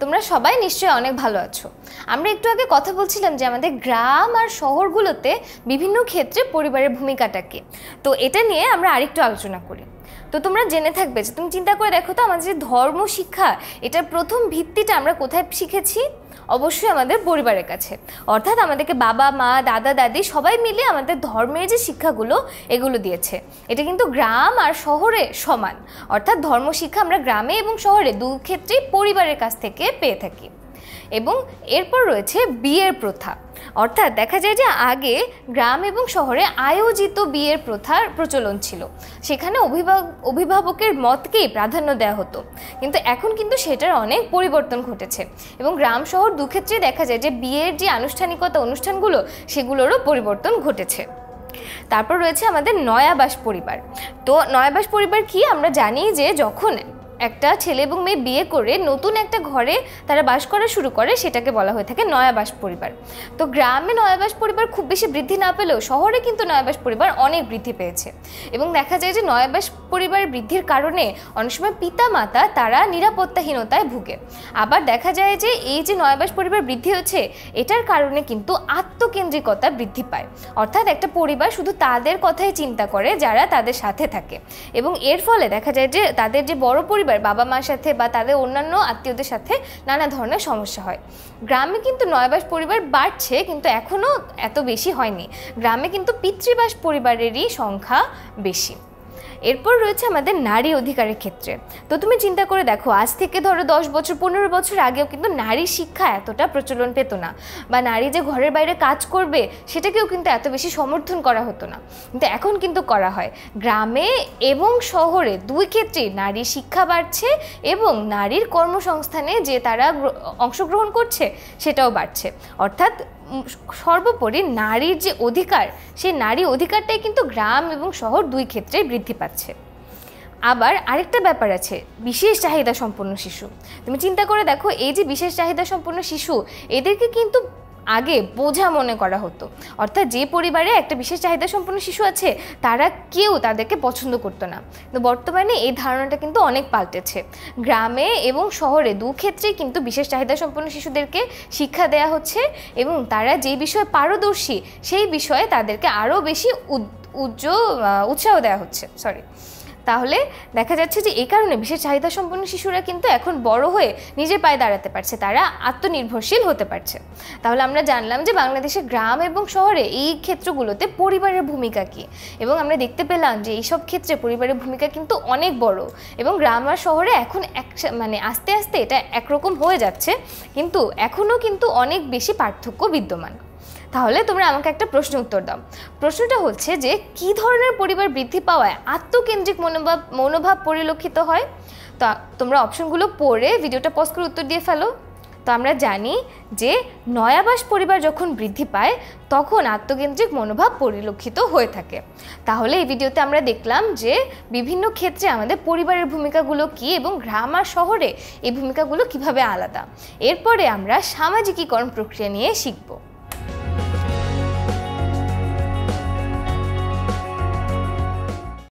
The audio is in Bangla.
তোমরা সবাই নিশ্চয়ই অনেক ভালো আছো আমরা একটু আগে কথা বলছিলাম যে আমাদের গ্রাম আর শহরগুলোতে বিভিন্ন ক্ষেত্রে পরিবারের ভূমিকাটাকে তো এটা নিয়ে আমরা আরেকটু আলোচনা করি তো তোমরা জেনে থাকবে যে তুমি চিন্তা করে দেখো তো আমাদের যে ধর্ম শিক্ষা এটার প্রথম ভিত্তিটা আমরা কোথায় শিখেছি অবশ্যই আমাদের পরিবারের কাছে অর্থাৎ আমাদেরকে বাবা মা দাদা দাদি সবাই মিলে আমাদের ধর্মের যে শিক্ষাগুলো এগুলো দিয়েছে এটা কিন্তু গ্রাম আর শহরে সমান অর্থাৎ ধর্ম শিক্ষা আমরা গ্রামে এবং শহরে দু ক্ষেত্রেই পরিবারের কাছ থেকে পেয়ে থাকি এবং এরপর রয়েছে বিয়ের প্রথা অর্থাৎ দেখা যায় যে আগে গ্রাম এবং শহরে আয়োজিত বিয়ের প্রথার প্রচলন ছিল সেখানে অভিভাবকের মতকেই প্রাধান্য দেওয়া হতো কিন্তু এখন কিন্তু সেটার অনেক পরিবর্তন ঘটেছে এবং গ্রাম শহর দুক্ষেত্রে দেখা যায় যে বিয়ের যে আনুষ্ঠানিকতা অনুষ্ঠানগুলো সেগুলোরও পরিবর্তন ঘটেছে তারপর রয়েছে আমাদের নয়াবাস পরিবার তো নয়াবাস পরিবার কি আমরা জানি যে যখন একটা ছেলে এবং মেয়ে বিয়ে করে নতুন একটা ঘরে তারা বাস করা শুরু করে সেটাকে বলা হয়ে থাকে নয়াবাস পরিবার তো গ্রামে নয়াবাস পরিবার খুব বেশি বৃদ্ধি না পেলেও শহরে কিন্তু নয়াবাস পরিবার অনেক বৃদ্ধি পেয়েছে এবং দেখা যায় যে নয়াবাস পরিবার বৃদ্ধির কারণে অনেক সময় পিতা মাতা তারা নিরাপত্তাহীনতায় ভুগে আবার দেখা যায় যে এই যে নয়াবাস পরিবার বৃদ্ধি হচ্ছে এটার কারণে কিন্তু আত্মকেন্দ্রিকতা বৃদ্ধি পায় অর্থাৎ একটা পরিবার শুধু তাদের কথাই চিন্তা করে যারা তাদের সাথে থাকে এবং এর ফলে দেখা যায় যে তাদের যে বড় পরিবার পরিবার বাবা মার সাথে বা তাদের অন্যান্য আত্মীয়দের সাথে নানা ধরনের সমস্যা হয় গ্রামে কিন্তু নয়বাস পরিবার বাড়ছে কিন্তু এখনও এত বেশি হয়নি গ্রামে কিন্তু পিতৃবাস পরিবারেরই সংখ্যা বেশি এরপর রয়েছে আমাদের নারী অধিকারের ক্ষেত্রে তো তুমি চিন্তা করে দেখো আজ থেকে ধরো দশ বছর পনেরো বছর আগেও কিন্তু নারী শিক্ষা এতটা প্রচলন পেত না বা নারী যে ঘরের বাইরে কাজ করবে সেটাকেও কিন্তু এত বেশি সমর্থন করা হতো না কিন্তু এখন কিন্তু করা হয় গ্রামে এবং শহরে দুই ক্ষেত্রেই নারী শিক্ষা বাড়ছে এবং নারীর কর্মসংস্থানে যে তারা অংশগ্রহণ করছে সেটাও বাড়ছে অর্থাৎ সর্বোপরি নারীর যে অধিকার সেই নারী অধিকারটাই কিন্তু গ্রাম এবং শহর দুই ক্ষেত্রে বৃদ্ধি পাচ্ছে আবার আরেকটা ব্যাপার আছে বিশেষ চাহিদা সম্পন্ন শিশু তুমি চিন্তা করে দেখো এই যে বিশেষ চাহিদা সম্পন্ন শিশু এদেরকে কিন্তু আগে বোঝা মনে করা হতো অর্থাৎ যে পরিবারে একটা বিশেষ চাহিদা সম্পন্ন শিশু আছে তারা কেউ তাদেরকে পছন্দ করতো না কিন্তু বর্তমানে এই ধারণাটা কিন্তু অনেক পাল্টেছে গ্রামে এবং শহরে দু ক্ষেত্রে কিন্তু বিশেষ চাহিদা সম্পন্ন শিশুদেরকে শিক্ষা দেয়া হচ্ছে এবং তারা যে বিষয়ে পারদর্শী সেই বিষয়ে তাদেরকে আরও বেশি উজ্জ উৎসাহ দেওয়া হচ্ছে সরি তাহলে দেখা যাচ্ছে যে এই কারণে বিশেষ চাহিদা সম্পন্ন শিশুরা কিন্তু এখন বড় হয়ে নিজে পায়ে দাঁড়াতে পারছে তারা আত্মনির্ভরশীল হতে পারছে তাহলে আমরা জানলাম যে বাংলাদেশে গ্রাম এবং শহরে এই ক্ষেত্রগুলোতে পরিবারের ভূমিকা কী এবং আমরা দেখতে পেলাম যে এইসব ক্ষেত্রে পরিবারের ভূমিকা কিন্তু অনেক বড় এবং গ্রাম আর শহরে এখন এক মানে আস্তে আস্তে এটা একরকম হয়ে যাচ্ছে কিন্তু এখনও কিন্তু অনেক বেশি পার্থক্য বিদ্যমান তাহলে তোমরা আমাকে একটা প্রশ্ন উত্তর দাও প্রশ্নটা হচ্ছে যে কি ধরনের পরিবার বৃদ্ধি পাওয়ায় আত্মকেন্দ্রিক মনোভাব মনোভাব পরিলক্ষিত হয় তো তোমরা অপশনগুলো পড়ে ভিডিওটা পজ করে উত্তর দিয়ে ফেলো তো আমরা জানি যে নয়াবাস পরিবার যখন বৃদ্ধি পায় তখন আত্মকেন্দ্রিক মনোভাব পরিলক্ষিত হয়ে থাকে তাহলে এই ভিডিওতে আমরা দেখলাম যে বিভিন্ন ক্ষেত্রে আমাদের পরিবারের ভূমিকাগুলো কি এবং গ্রাম আর শহরে এই ভূমিকাগুলো কিভাবে আলাদা এরপরে আমরা সামাজিকীকরণ প্রক্রিয়া নিয়ে শিখবো